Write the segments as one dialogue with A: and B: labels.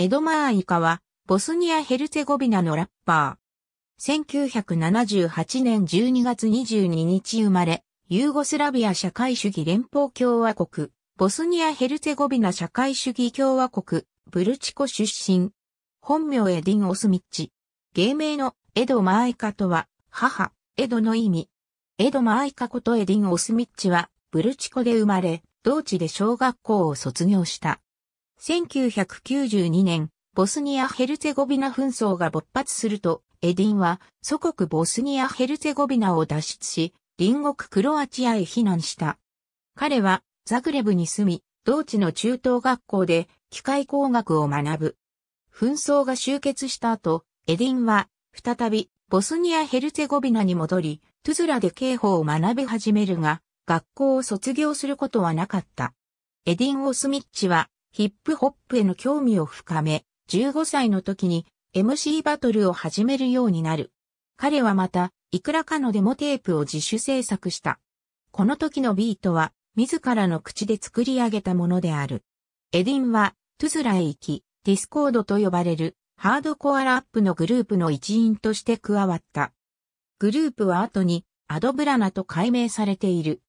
A: エドマーイカは、ボスニア・ヘルツェゴビナのラッパー。1978年12月22日生まれ、ユーゴスラビア社会主義連邦共和国、ボスニア・ヘルツェゴビナ社会主義共和国、ブルチコ出身。本名エディン・オスミッチ。芸名のエド・マーイカとは、母、エドの意味。エド・マーイカことエディン・オスミッチは、ブルチコで生まれ、同地で小学校を卒業した。1992年、ボスニア・ヘルツェゴビナ紛争が勃発すると、エディンは祖国ボスニア・ヘルツェゴビナを脱出し、隣国クロアチアへ避難した。彼はザグレブに住み、同地の中等学校で機械工学を学ぶ。紛争が終結した後、エディンは再びボスニア・ヘルツェゴビナに戻り、トゥズラで刑法を学び始めるが、学校を卒業することはなかった。エディン・オスミッチはヒップホップへの興味を深め、15歳の時に MC バトルを始めるようになる。彼はまた、いくらかのデモテープを自主制作した。この時のビートは、自らの口で作り上げたものである。エディンは、トゥズラへ行き、ディスコードと呼ばれる、ハードコアラップのグループの一員として加わった。グループは後に、アドブラナと改名されている。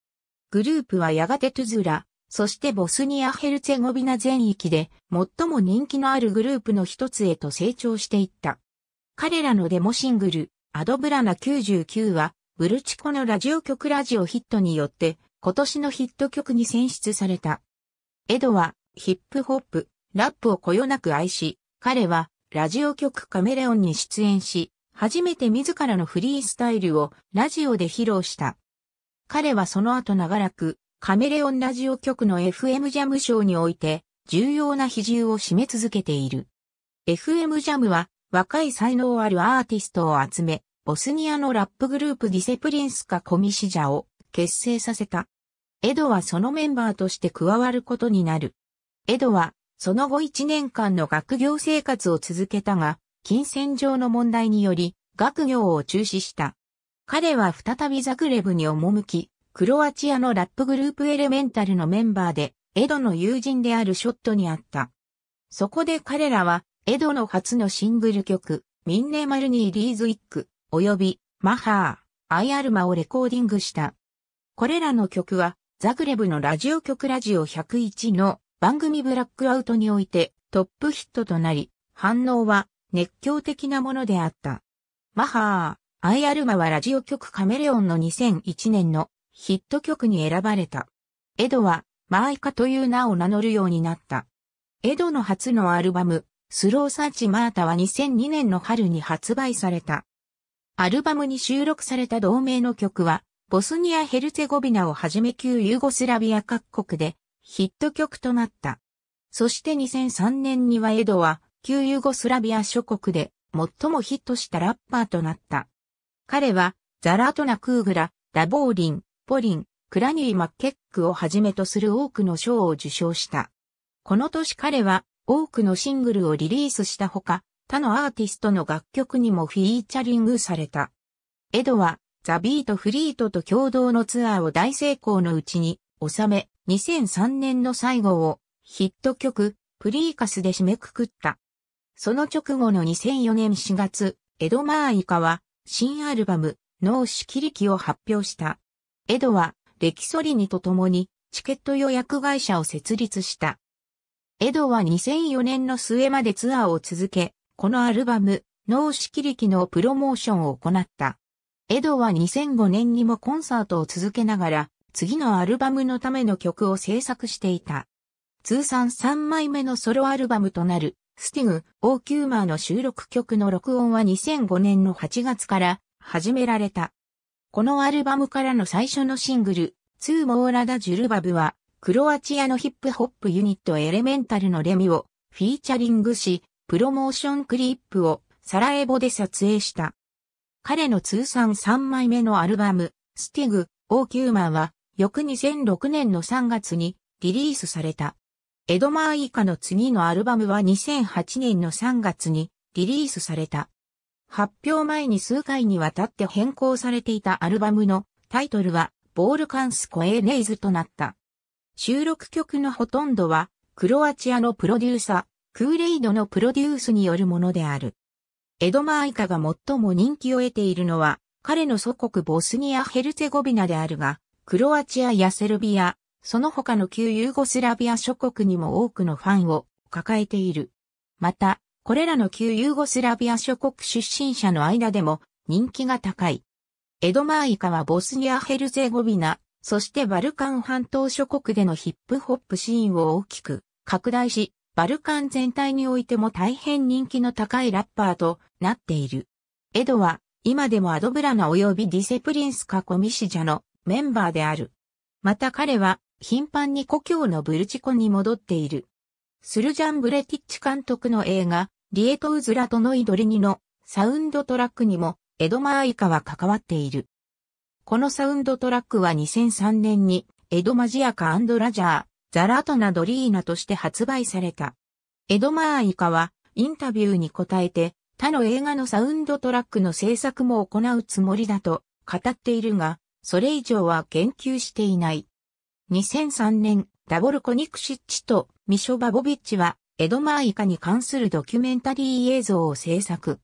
A: グループはやがてトゥズラ、そしてボスニア・ヘルツェゴビナ全域で最も人気のあるグループの一つへと成長していった。彼らのデモシングル、アドブラナ99は、ブルチコのラジオ局ラジオヒットによって、今年のヒット曲に選出された。エドは、ヒップホップ、ラップをこよなく愛し、彼は、ラジオ局カメレオンに出演し、初めて自らのフリースタイルをラジオで披露した。彼はその後長らくカメレオンラジオ局の FM ジャム賞において重要な比重を占め続けている。FM ジャムは若い才能あるアーティストを集め、ボスニアのラップグループディセプリンスカコミシジャを結成させた。エドはそのメンバーとして加わることになる。エドはその後1年間の学業生活を続けたが、金銭上の問題により学業を中止した。彼は再びザグレブに赴き、クロアチアのラップグループエレメンタルのメンバーで、エドの友人であるショットにあった。そこで彼らは、エドの初のシングル曲、ミンネマルニー・リーズイック、及び、マハー、アイアルマをレコーディングした。これらの曲は、ザグレブのラジオ曲ラジオ101の番組ブラックアウトにおいてトップヒットとなり、反応は熱狂的なものであった。マハー、アイアルマはラジオ曲カメレオンの2001年のヒット曲に選ばれた。エドは、マーイカという名を名乗るようになった。エドの初のアルバム、スローサーチマータは2002年の春に発売された。アルバムに収録された同名の曲は、ボスニア・ヘルツェゴビナをはじめ旧ユーゴスラビア各国でヒット曲となった。そして2003年にはエドは旧ユーゴスラビア諸国で最もヒットしたラッパーとなった。彼はザラートナ・クーグラ、ダボーリン、ポリン、クラニー・マッケックをはじめとする多くの賞を受賞した。この年彼は多くのシングルをリリースしたほか、他のアーティストの楽曲にもフィーチャリングされた。エドは、ザ・ビート・フリートと共同のツアーを大成功のうちに収め、2003年の最後をヒット曲、プリーカスで締めくくった。その直後の2004年4月、エド・マーイカは、新アルバム、脳死キリキを発表した。エドは、レキソリニと共に、チケット予約会社を設立した。エドは2004年の末までツアーを続け、このアルバム、脳式力のプロモーションを行った。エドは2005年にもコンサートを続けながら、次のアルバムのための曲を制作していた。通算3枚目のソロアルバムとなる、スティグ・オーキューマーの収録曲の録音は2005年の8月から始められた。このアルバムからの最初のシングル、ツーモーラダジュルバブは、クロアチアのヒップホップユニットエレメンタルのレミをフィーチャリングし、プロモーションクリップをサラエボで撮影した。彼の通算3枚目のアルバム、スティグ、オーキューマンは、翌2006年の3月にリリースされた。エドマー以下の次のアルバムは2008年の3月にリリースされた。発表前に数回にわたって変更されていたアルバムのタイトルはボールカンスコエネイズとなった。収録曲のほとんどはクロアチアのプロデューサー、クーレイドのプロデュースによるものである。エドマーイカが最も人気を得ているのは彼の祖国ボスニア・ヘルツェゴビナであるが、クロアチアやセルビア、その他の旧ユーゴスラビア諸国にも多くのファンを抱えている。また、これらの旧ユーゴスラビア諸国出身者の間でも人気が高い。エドマーイカはボスニア・ヘルゼゴビナ、そしてバルカン半島諸国でのヒップホップシーンを大きく拡大し、バルカン全体においても大変人気の高いラッパーとなっている。エドは今でもアドブラナ及びディセプリンスカコミシジャのメンバーである。また彼は頻繁に故郷のブルチコに戻っている。スルジャン・ブレティッチ監督の映画、リエトウズラとノイドレニのサウンドトラックにも、エドマーイカは関わっている。このサウンドトラックは2003年に、エドマジアカラジャー、ザラトナドリーナとして発売された。エドマーイカは、インタビューに答えて、他の映画のサウンドトラックの制作も行うつもりだと語っているが、それ以上は言及していない。2003年、ダボルコニクシッチとミショ・バボビッチは、エドマーイカに関するドキュメンタリー映像を制作。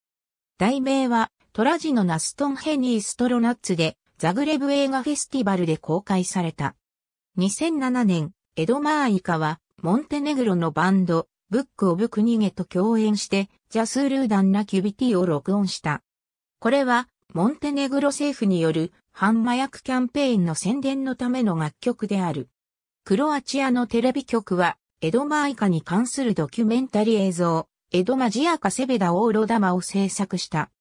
A: 題名は、トラジのナストン・ヘニー・ストロナッツで、ザグレブ映画フェスティバルで公開された。2007年、エドマーイカは、モンテネグロのバンド、ブック・オブ・クニゲと共演して、ジャス・ルーダン・ラ・キュビティを録音した。これは、モンテネグロ政府による、反麻薬キャンペーンの宣伝のための楽曲である。クロアチアのテレビ局は、エドマイカに関するドキュメンタリー映像、エドマジアカセベダオーロダマを制作した。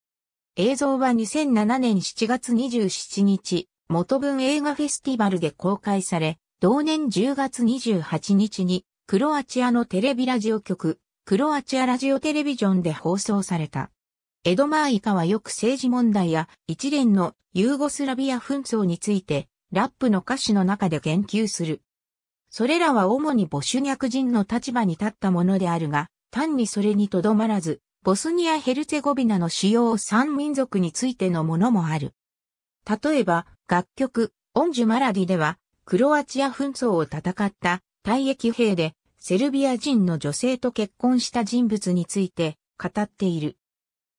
A: 映像は2007年7月27日、元文映画フェスティバルで公開され、同年10月28日に、クロアチアのテレビラジオ局、クロアチアラジオテレビジョンで放送された。エドマーイカはよく政治問題や一連のユーゴスラビア紛争について、ラップの歌詞の中で言及する。それらは主にボシュニャク人の立場に立ったものであるが、単にそれにとどまらず、ボスニア・ヘルツェゴビナの主要三民族についてのものもある。例えば、楽曲、オンジュ・マラディでは、クロアチア紛争を戦った退役兵で、セルビア人の女性と結婚した人物について語っている。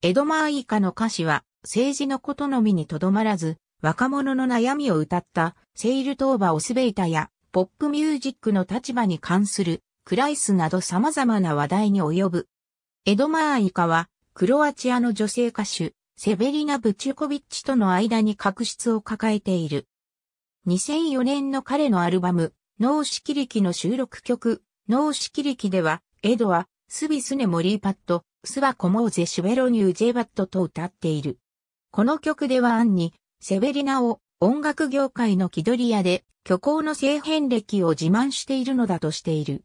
A: エドマー以下の歌詞は、政治のことのみにとどまらず、若者の悩みを歌った、セイルトーバ・オスベイタや、ポップミュージックの立場に関するクライスなど様々な話題に及ぶ。エドマーイカは、クロアチアの女性歌手、セベリナ・ブチュコビッチとの間に確執を抱えている。2004年の彼のアルバム、ノーシキリキの収録曲、ノーシキリキでは、エドは、スビスネモリーパッド、スワコモーゼシュベロニュージェバットと歌っている。この曲ではアンに、セベリナを音楽業界の気取り屋で虚構の性変歴を自慢しているのだとしている。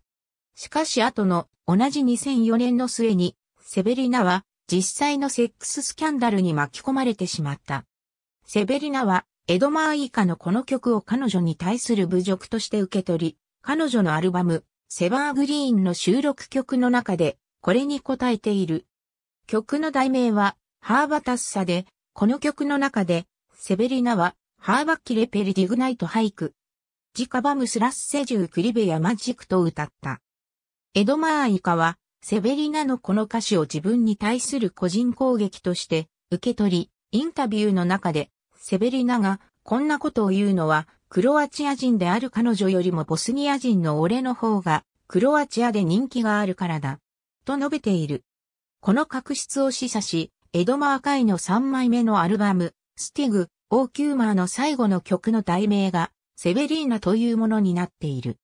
A: しかし後の同じ2004年の末にセベリナは実際のセックススキャンダルに巻き込まれてしまった。セベリナはエドマー以下のこの曲を彼女に対する侮辱として受け取り、彼女のアルバム、セバーグリーンの収録曲の中で、これに応えている。曲の題名は、ハーバタッサで、この曲の中で、セベリナは、ハーバッキレペリディグナイトハイク。ジカバムスラッセジュークリベやマジックと歌った。エドマーイカは、セベリナのこの歌詞を自分に対する個人攻撃として受け取り、インタビューの中で、セベリナがこんなことを言うのは、クロアチア人である彼女よりもボスニア人の俺の方が、クロアチアで人気があるからだ。と述べている。この確執を示唆し、エドマー会の3枚目のアルバム、スティグ、オーキューマーの最後の曲の題名が、セベリーナというものになっている。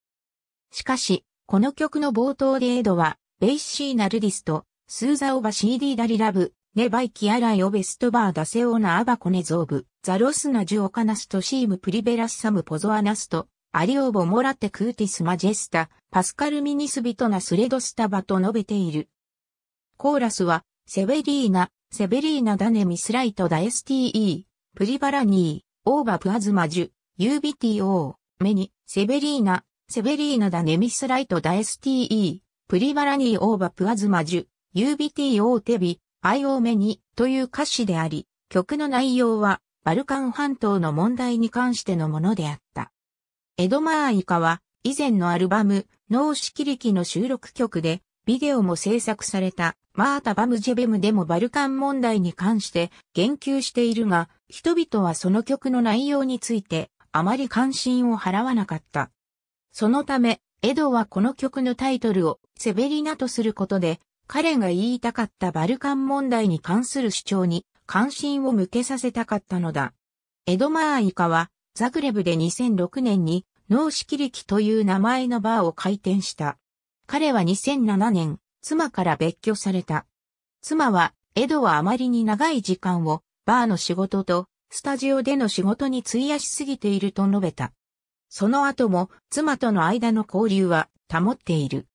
A: しかし、この曲の冒頭でエドは、ベイシーナルディスト、スーザオバ CD ダリラブ、ネバイキアライオベストバーダセオナアバコネゾーブ、ザロスナジュオカナストシームプリベラスサムポゾアナスト、アリオーボモラテクーティスマジェスタ、パスカルミニスビトナスレドスタバと述べている。コーラスは、セベリーナ、セベリーナダネミスライトダエスティー、プリバラニー、オーバプアズマジュ、ユービティオー、メニ、セベリーナ、セベリーナダネミスライトダ STE、プリバラニーオーバプアズマジュ、ユービティオーテビ、アイオーメニという歌詞であり、曲の内容はバルカン半島の問題に関してのものであった。エドマーイカは以前のアルバム、ノーシキリキの収録曲で、ビデオも制作された、マータ・バムジェベムでもバルカン問題に関して言及しているが、人々はその曲の内容についてあまり関心を払わなかった。そのため、エドはこの曲のタイトルをセベリナとすることで、彼が言いたかったバルカン問題に関する主張に関心を向けさせたかったのだ。エド・マーイカは、ザグレブで2006年に、脳ーシキという名前のバーを開店した。彼は2007年、妻から別居された。妻は、エドはあまりに長い時間を、バーの仕事と、スタジオでの仕事に費やしすぎていると述べた。その後も、妻との間の交流は、保っている。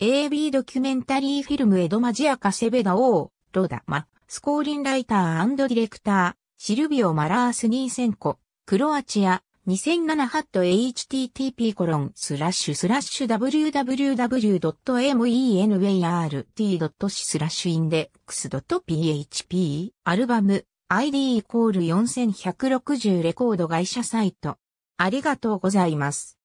A: AB ドキュメンタリーフィルムエドマジアカセベダオー、ロダマ、スコーリンライターディレクター、シルビオ・マラースニーセンコ、クロアチア、2 0 0 7 h t t p w w w m e n a r t s y s p h p アルバム ID イコール4160レコード会社サイトありがとうございます。